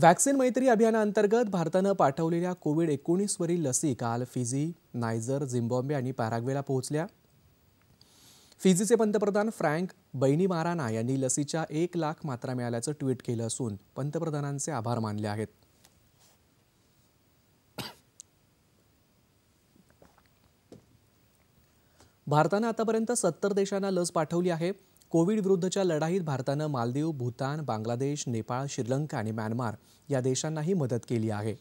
vaccine मैत्री अभियानाअंतर्गत भारतानं पाठवलेल्या कोविड एकोणीसवरील लसी काल फिजी नायजर झिम्बाब्वे आणि पॅराग्वेला पोहोचल्या फिजीचे पंतप्रधान फ्रँक बैनीमाराना यांनी लसीच्या एक लाख मात्रा मिळाल्याचं ट्विट केलं असून पंतप्रधानांचे आभार मानले आहेत भारतानं आतापर्यंत सत्तर देशांना लस पाठवली आहे कोविड विरुद्धच्या लढाईत भारतानं मालदीव भूतान बांगलादेश नेपाळ श्रीलंका आणि म्यानमार या देशांनाही मदत केली आहे